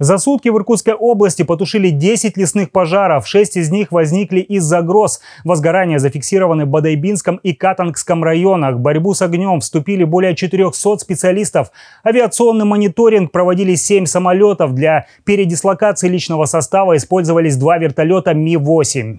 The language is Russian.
За сутки в Иркутской области потушили 10 лесных пожаров. 6 из них возникли из-за гроз. Возгорания зафиксированы в Бадайбинском и Катангском районах. борьбу с огнем вступили более 400 специалистов. Авиационный мониторинг проводили 7 самолетов. Для передислокации личного состава использовались два вертолета Ми-8.